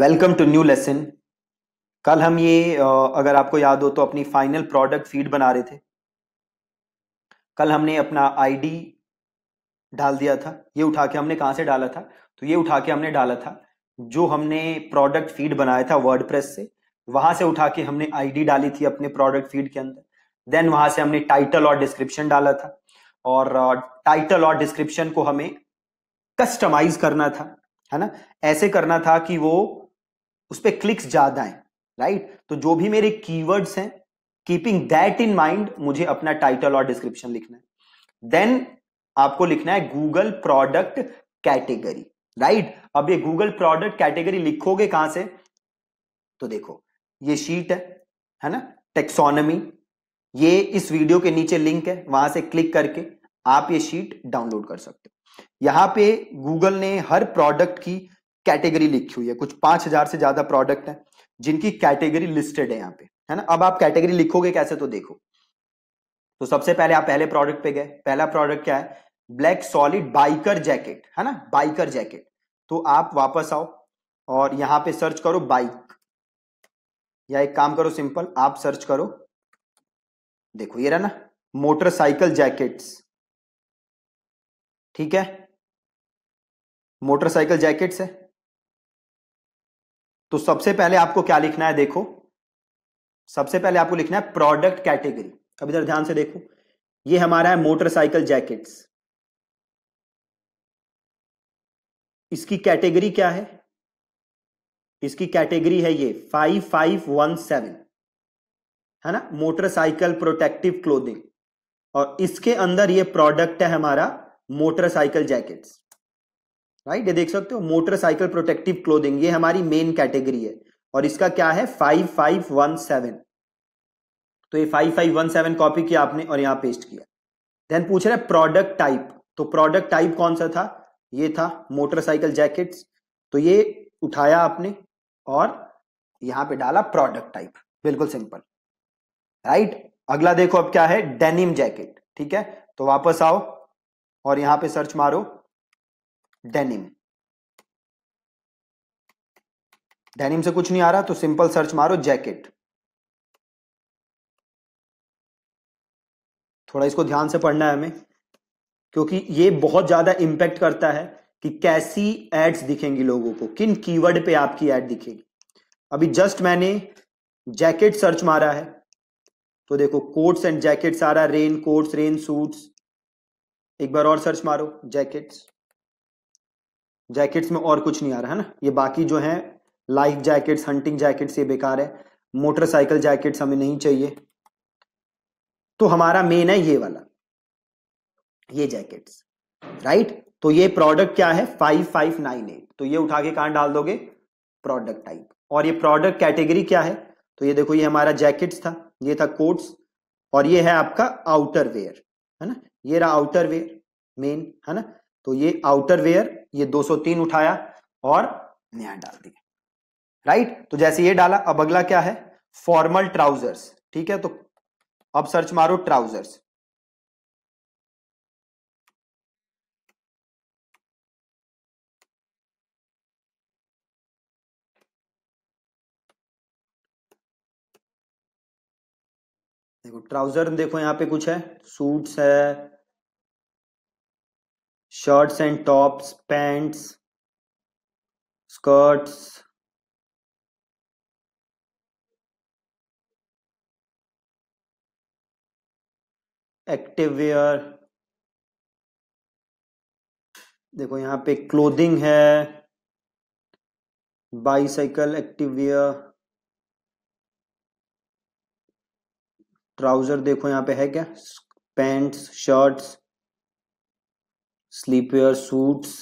Welcome to new lesson कल हम ये अगर आपको याद हो तो अपनी फाइनल प्रोडक्ट फीड बना रहे थे कल हमने अपना आईडी डाल दिया था ये उठा के हमने कहाँ से डाला था तो ये उठा के हमने डाला था जो हमने प्रोडक्ट फीड बनाया था प्रेस से वहां से उठा के हमने आईडी डाली थी अपने प्रोडक्ट फीड के अंदर देन वहां से हमने टाइटल और डिस्क्रिप्शन डाला था और टाइटल और डिस्क्रिप्शन को हमें कस्टमाइज करना था है ना ऐसे करना था कि वो उस पर क्लिक्स ज्यादा हैं राइट तो जो भी मेरे कीवर्ड्स हैं कीपिंग दैट इन माइंड मुझे अपना टाइटल और डिस्क्रिप्शन लिखना है देन आपको लिखना है गूगल प्रोडक्ट कैटेगरी राइट अब ये गूगल प्रोडक्ट कैटेगरी लिखोगे कहां से तो देखो ये शीट है है ना टेक्सोनमी ये इस वीडियो के नीचे लिंक है वहां से क्लिक करके आप ये शीट डाउनलोड कर सकते हो यहां पे गूगल ने हर प्रोडक्ट की कैटेगरी लिखी हुई है कुछ पांच हजार से ज्यादा प्रोडक्ट है जिनकी कैटेगरी लिस्टेड है यहाँ पे है ना अब आप कैटेगरी लिखोगे कैसे तो देखो तो सबसे पहले आप पहले प्रोडक्ट पे गए पहला प्रोडक्ट क्या है ब्लैक सॉलिड बाइकर जैकेट है ना बाइकर जैकेट तो आप वापस आओ और यहां पे सर्च करो बाइक या एक काम करो सिंपल आप सर्च करो देखो ये रहा ना मोटरसाइकिल जैकेट्स ठीक है मोटरसाइकिल जैकेट्स है तो सबसे पहले आपको क्या लिखना है देखो सबसे पहले आपको लिखना है प्रोडक्ट कैटेगरी अब इधर ध्यान से देखो ये हमारा है मोटरसाइकिल जैकेट्स इसकी कैटेगरी क्या है इसकी कैटेगरी है ये फाइव फाइव वन सेवन है ना मोटरसाइकिल प्रोटेक्टिव क्लोथिंग और इसके अंदर ये प्रोडक्ट है हमारा मोटरसाइकिल जैकेट्स राइट ये देख सकते हो मोटरसाइकिल प्रोटेक्टिव क्लोदिंग ये हमारी मेन कैटेगरी है और इसका क्या है फाइव फाइव वन सेवन तो ये five five one seven copy किया आपने और यहां पेस्ट किया देन पूछ रहे प्रोडक्ट टाइप तो प्रोडक्ट टाइप कौन सा था ये था मोटरसाइकिल जैकेट्स तो ये उठाया आपने और यहां पे डाला प्रोडक्ट टाइप बिल्कुल सिंपल राइट अगला देखो अब क्या है डेनिम जैकेट ठीक है तो वापस आओ और यहां पे सर्च मारो डेनिम डेनिम से कुछ नहीं आ रहा तो सिंपल सर्च मारो जैकेट थोड़ा इसको ध्यान से पढ़ना है हमें क्योंकि ये बहुत ज्यादा इंपैक्ट करता है कि कैसी एड्स दिखेंगी लोगों को किन कीवर्ड पे आपकी एड दिखेगी अभी जस्ट मैंने जैकेट सर्च मारा है तो देखो कोट्स एंड जैकेट्स आ रहा रेन कोट्स रेन सूट्स एक बार और सर्च मारो जैकेट्स जैकेट्स में और कुछ नहीं आ रहा है ना ये बाकी जो है लाइफ जैकेट्स हंटिंग जैकेट्स ये बेकार है मोटरसाइकिल जैकेट्स हमें नहीं चाहिए तो हमारा मेन है ये वाला ये जैकेट्स राइट तो ये प्रोडक्ट क्या है फाइव फाइव नाइन एट तो ये उठा के कहां डाल दोगे प्रोडक्ट टाइप और ये प्रोडक्ट कैटेगरी क्या है तो ये देखो ये हमारा जैकेट्स था ये था कोट्स और ये है आपका आउटर वेयर है ना ये रहा आउटर वेयर मेन है ना तो ये आउटर वेयर ये 203 उठाया और नया डाल दिया राइट तो जैसे ये डाला अब अगला क्या है फॉर्मल ट्राउजर्स ठीक है तो अब सर्च मारो ट्राउजर्स देखो ट्राउजर देखो यहां पे कुछ है सूट्स है shirts and tops pants skirts active देखो यहाँ पे क्लोथिंग है बाईसाइकिल एक्टिवियर ट्राउजर देखो यहाँ पे है क्या pants shirts sleepwear suits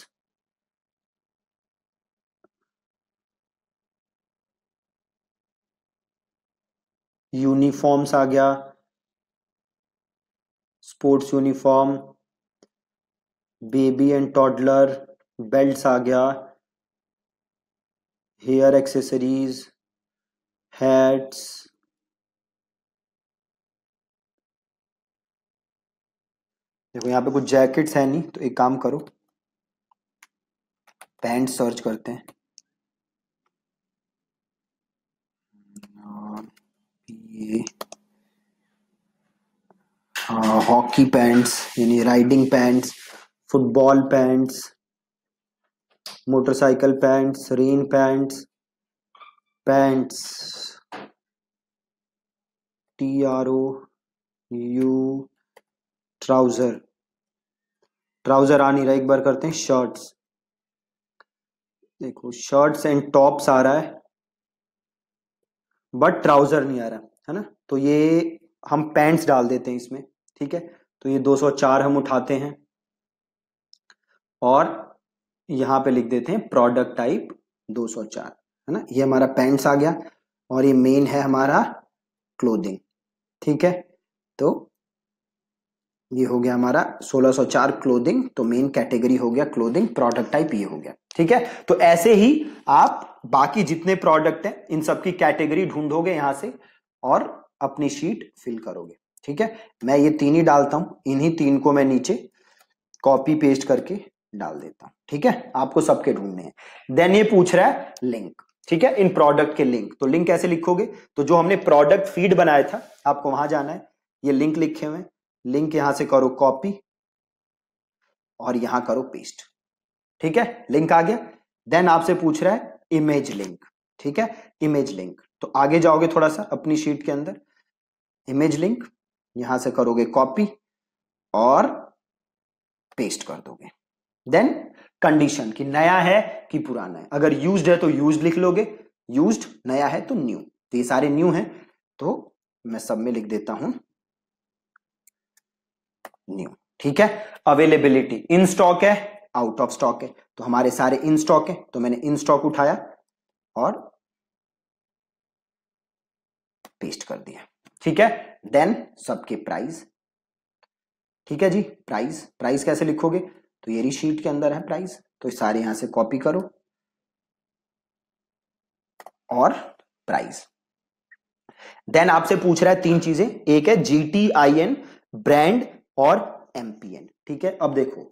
uniforms आ गया sports uniform baby and toddler belts आ गया हेयर एक्सेसरीज हैट्स देखो यहाँ पे कुछ जैकेट्स है नहीं तो एक काम करो पैंट सर्च करते हैं हॉकी हाँ, पैंट्स यानी riding pants football pants motorcycle pants rain pants pants T R O U trouser trouser आ नहीं रहा एक बार करते हैं शर्ट्स देखो शर्ट्स एंड टॉप्स आ रहा है बट ट्राउजर नहीं आ रहा है ना तो ये हम पैंट्स डाल देते हैं इसमें ठीक है तो ये 204 हम उठाते हैं और यहां पे लिख देते हैं प्रोडक्ट टाइप 204 है ना ये हमारा पैंट्स आ गया और ये मेन है हमारा क्लोथिंग ठीक है तो ये हो गया हमारा 1604 क्लोथिंग तो मेन कैटेगरी हो गया क्लोथिंग प्रोडक्ट टाइप ये हो गया ठीक है तो ऐसे ही आप बाकी जितने प्रोडक्ट हैं इन सब की कैटेगरी ढूंढोगे यहां से और अपनी शीट फिल करोगे ठीक है मैं ये तीन ही डालता हूं इन्हीं तीन को मैं नीचे कॉपी पेस्ट करके डाल देता हूं ठीक है आपको सबके ढूंढने हैं देन ये पूछ रहा है लिंक ठीक है इन प्रोडक्ट के लिंक तो लिंक कैसे लिखोगे तो जो हमने प्रोडक्ट फीड बनाया था आपको वहां जाना है ये लिंक लिखे हुए हैं लिंक यहां से करो कॉपी और यहां करो पेस्ट ठीक है लिंक आ गया देन आपसे पूछ रहा है इमेज लिंक ठीक है इमेज लिंक तो आगे जाओगे थोड़ा सा अपनी शीट के अंदर इमेज लिंक यहां से करोगे कॉपी और पेस्ट कर दोगे देन कंडीशन कि नया है कि पुराना है अगर यूज्ड है तो यूज्ड लिख लोगे यूज्ड नया है तो न्यू तो ये सारे न्यू हैं तो मैं सब में लिख देता हूं न्यू ठीक है अवेलेबिलिटी इन स्टॉक है आउट ऑफ स्टॉक है तो हमारे सारे इन स्टॉक है तो मैंने इन स्टॉक उठाया और पेस्ट कर दिया ठीक है देन सबके प्राइस ठीक है जी प्राइस प्राइस कैसे लिखोगे तो ये शीट के अंदर है प्राइस तो सारे यहां से कॉपी करो और प्राइस देन आपसे पूछ रहा है तीन चीजें एक है G T I N brand और एमपीएन ठीक है अब देखो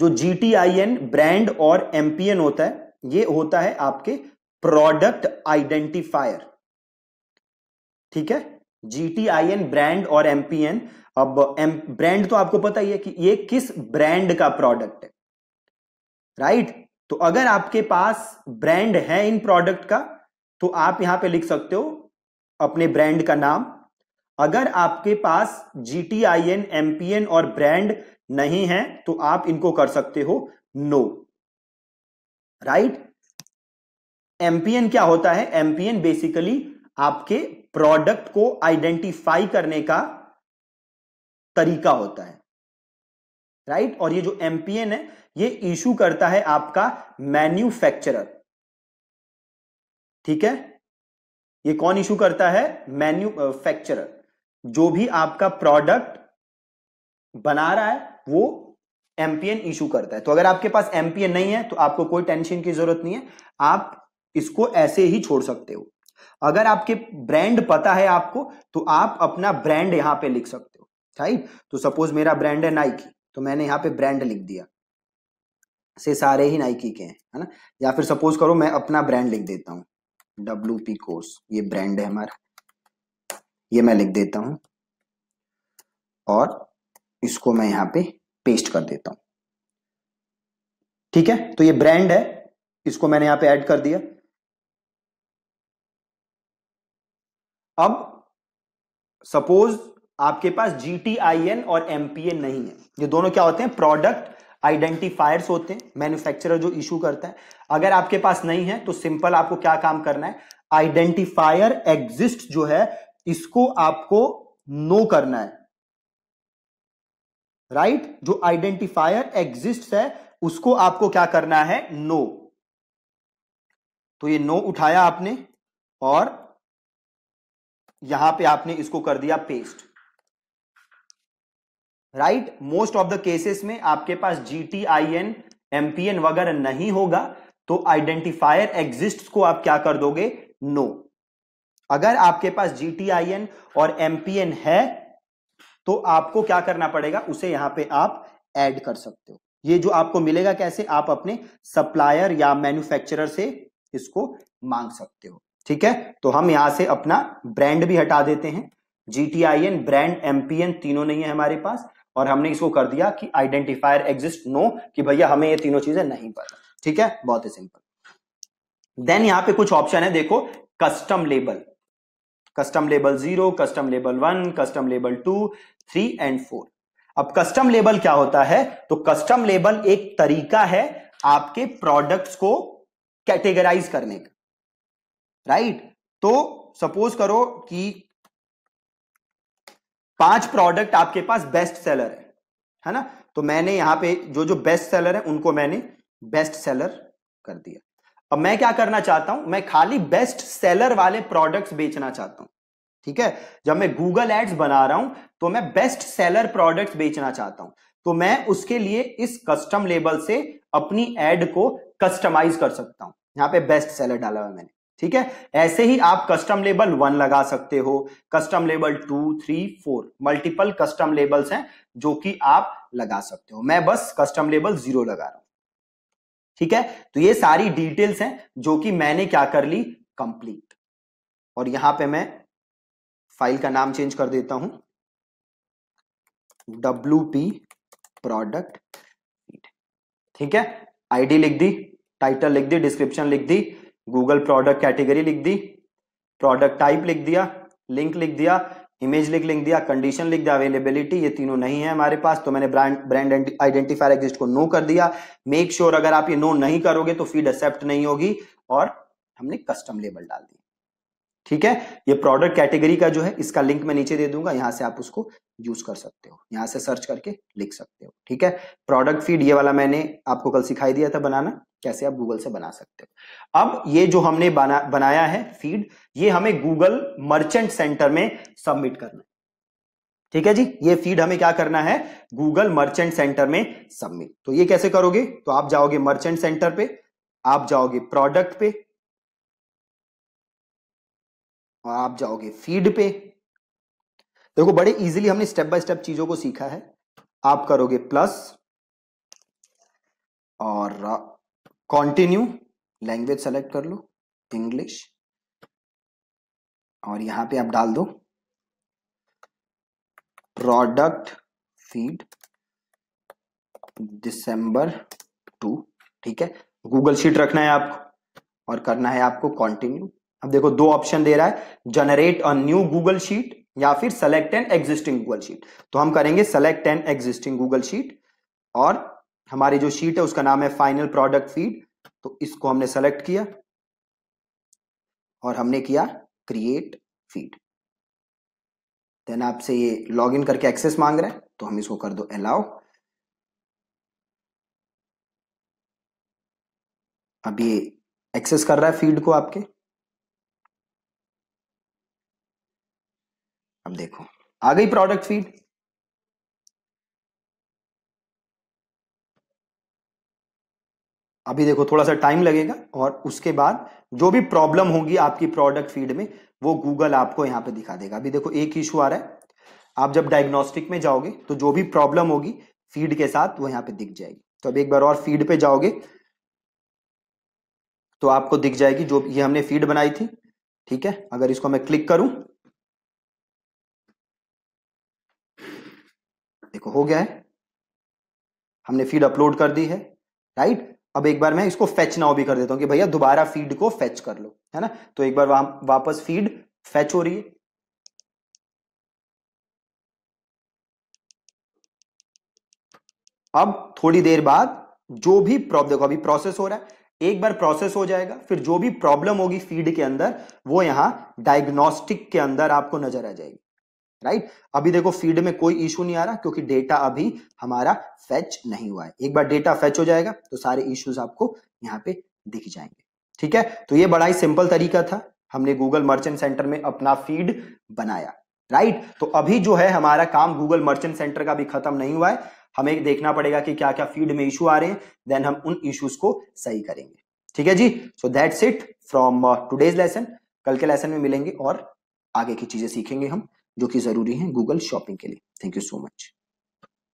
जो जीटीआईएन ब्रांड और एमपीएन होता है ये होता है आपके प्रोडक्ट आइडेंटिफायर ठीक है जीटीआईएन ब्रांड और एमपीएन अब एम ब्रांड तो आपको पता ही है कि ये किस ब्रांड का प्रोडक्ट है राइट तो अगर आपके पास ब्रांड है इन प्रोडक्ट का तो आप यहां पे लिख सकते हो अपने ब्रांड का नाम अगर आपके पास G T I N M P N और ब्रांड नहीं है तो आप इनको कर सकते हो नो राइट एमपीएन क्या होता है एमपीएन बेसिकली आपके प्रोडक्ट को आइडेंटिफाई करने का तरीका होता है राइट right? और ये जो एमपीएन है ये इशू करता है आपका मैन्युफैक्चरर ठीक है ये कौन इशू करता है मैन्युफैक्चरर जो भी आपका प्रोडक्ट बना रहा है वो एमपीएन इशू करता है तो अगर आपके पास एमपीएन नहीं है तो आपको कोई टेंशन की जरूरत नहीं है आप इसको ऐसे ही छोड़ सकते हो अगर आपके ब्रांड पता है आपको तो आप अपना ब्रांड यहां पे लिख सकते हो राइट तो सपोज मेरा ब्रांड है नाइकी तो मैंने यहाँ पे ब्रांड लिख दिया से सारे ही नाइकी के हैं है ना या फिर सपोज करो मैं अपना ब्रांड लिख देता हूं डब्ल्यू पी कोर्स ये ब्रांड है हमारा ये मैं लिख देता हूं और इसको मैं यहां पे पेस्ट कर देता हूं ठीक है तो ये ब्रांड है इसको मैंने यहां पे ऐड कर दिया अब सपोज आपके पास जी टी आई एन और एम पी नहीं है ये दोनों क्या होते हैं प्रोडक्ट आइडेंटिफायर्स होते हैं मैन्युफैक्चरर जो इशू करता है अगर आपके पास नहीं है तो सिंपल आपको क्या काम करना है आइडेंटिफायर एग्जिस्ट जो है इसको आपको नो करना है राइट right? जो आइडेंटिफायर एग्जिस्ट है उसको आपको क्या करना है नो तो ये नो उठाया आपने और यहां पे आपने इसको कर दिया paste right most of the cases में आपके पास G T I N M P N वगैरह नहीं होगा तो आइडेंटिफायर एग्जिस्ट को आप क्या कर दोगे नो no. अगर आपके पास जीटीआईएन और एमपीएन है तो आपको क्या करना पड़ेगा उसे यहां पे आप ऐड कर सकते हो ये जो आपको मिलेगा कैसे आप अपने सप्लायर या मैन्युफैक्चरर से इसको मांग सकते हो ठीक है तो हम यहां से अपना ब्रांड भी हटा देते हैं एन ब्रांड एमपीएन तीनों नहीं है हमारे पास और हमने इसको कर दिया कि आइडेंटिफायर एग्जिस्ट नो कि भैया हमें ये तीनों चीजें नहीं पता ठीक है बहुत ही सिंपल देन यहां पे कुछ ऑप्शन है देखो custom label custom label zero custom label one custom label two three and four अब कस्टम लेबल क्या होता है तो कस्टम लेबल एक तरीका है आपके प्रोडक्ट्स को कैटेगराइज करने का राइट तो सपोज करो कि पांच प्रोडक्ट आपके पास बेस्ट सेलर है है ना तो मैंने यहां पे जो जो बेस्ट सेलर है उनको मैंने बेस्ट सेलर कर दिया अब मैं क्या करना चाहता हूं मैं खाली बेस्ट सेलर वाले प्रोडक्ट्स बेचना चाहता हूं ठीक है जब मैं गूगल एड्स बना रहा हूं तो मैं बेस्ट सेलर प्रोडक्ट्स बेचना चाहता हूं तो मैं उसके लिए इस कस्टम लेबल से अपनी एड को कस्टमाइज कर सकता हूं यहां पे बेस्ट सेलर डाला हुआ मैंने ठीक है ऐसे ही आप कस्टम लेबल वन लगा सकते हो custom label two three four multiple custom labels हैं जो कि आप लगा सकते हो मैं बस कस्टम लेबल जीरो लगा रहा हूं ठीक है तो ये सारी डिटेल्स हैं जो कि मैंने क्या कर ली कंप्लीट और यहां पे मैं फाइल का नाम चेंज कर देता हूं डब्ल्यू पी प्रोडक्ट ठीक है आईडी लिख दी टाइटल लिख दी डिस्क्रिप्शन लिख दी गूगल प्रोडक्ट कैटेगरी लिख दी प्रोडक्ट टाइप लिख दिया लिंक लिख दिया इमेज लिख लिख दिया कंडीशन लिख दिया अवेलेबिलिटी ये तीनों नहीं है हमारे पास तो मैंने ब्रांड ब्रांड आइडेंटिफायर एग्जिस्ट को नो कर दिया मेक श्योर sure अगर आप ये नो नहीं करोगे तो फीड एक्सेप्ट नहीं होगी और हमने कस्टम लेबल डाल दिया ठीक है ये प्रोडक्ट कैटेगरी का जो है इसका लिंक मैं नीचे दे दूंगा यहां से आप उसको यूज कर सकते हो यहां से सर्च करके लिख सकते हो ठीक है प्रोडक्ट फीड ये वाला मैंने आपको कल सिखाई दिया था बनाना कैसे आप गूगल से बना सकते हो अब ये जो हमने बना बनाया है फीड ये हमें गूगल मर्चेंट सेंटर में सबमिट करना है ठीक है जी ये फीड हमें क्या करना है गूगल मर्चेंट सेंटर में सबमिट तो ये कैसे करोगे तो आप जाओगे मर्चेंट सेंटर पे आप जाओगे प्रोडक्ट पे और आप जाओगे फीड पे देखो बड़े इजीली हमने स्टेप बाय स्टेप चीजों को सीखा है आप करोगे प्लस और कंटिन्यू लैंग्वेज सेलेक्ट कर लो इंग्लिश और यहां पे आप डाल दो प्रोडक्ट फीड दिसंबर टू ठीक है गूगल शीट रखना है आपको और करना है आपको कंटिन्यू अब देखो दो ऑप्शन दे रहा है generate a new Google sheet या फिर select an existing Google sheet तो हम करेंगे select an existing Google sheet और हमारी जो शीट है उसका नाम है फाइनल प्रोडक्ट फीड तो इसको हमने सेलेक्ट किया और हमने किया क्रिएट फीड देन आपसे ये लॉग इन करके एक्सेस मांग रहा है तो हम इसको कर दो अलाउ अब ये एक्सेस कर रहा है फीड को आपके अब देखो आ गई प्रोडक्ट फीड अभी देखो थोड़ा सा टाइम लगेगा और उसके बाद जो भी प्रॉब्लम होगी आपकी प्रोडक्ट फीड में वो गूगल आपको यहाँ पे दिखा देगा अभी देखो एक इशू आ रहा है आप जब डायग्नोस्टिक में जाओगे तो जो भी प्रॉब्लम होगी फीड के साथ वो यहाँ पे दिख जाएगी तो अब एक बार और फीड पे जाओगे तो आपको दिख जाएगी जो ये हमने फीड बनाई थी ठीक है अगर इसको मैं क्लिक करूं देखो हो गया है हमने फीड अपलोड कर दी है राइट अब एक बार मैं इसको फेच नाउ भी कर देता हूं कि भैया दोबारा फीड को फेच कर लो है ना तो एक बार वा, वापस फीड फेच हो रही है अब थोड़ी देर बाद जो भी प्रॉब्लम देखो अभी प्रोसेस हो रहा है एक बार प्रोसेस हो जाएगा फिर जो भी प्रॉब्लम होगी फीड के अंदर वो यहां डायग्नोस्टिक के अंदर आपको नजर आ जाएगी राइट अभी देखो फीड में कोई इशू नहीं आ रहा क्योंकि डेटा अभी हमारा फेच नहीं हुआ है एक बार डेटा फेच हो जाएगा तो सारे इश्यूज आपको यहाँ पे दिख जाएंगे ठीक है तो ये बड़ा ही सिंपल तरीका था हमने गूगल मर्चेंट सेंटर में अपना फीड बनाया राइट तो अभी जो है हमारा काम गूगल मर्चेंट सेंटर का भी खत्म नहीं हुआ है हमें देखना पड़ेगा कि क्या क्या फीड में इशू आ रहे हैं देन हम उन इश्यूज को सही करेंगे ठीक है जी so that's it from today's lesson कल के लेसन में मिलेंगे और आगे की चीजें सीखेंगे हम जो कि ज़रूरी है गूगल शॉपिंग के लिए थैंक यू सो मच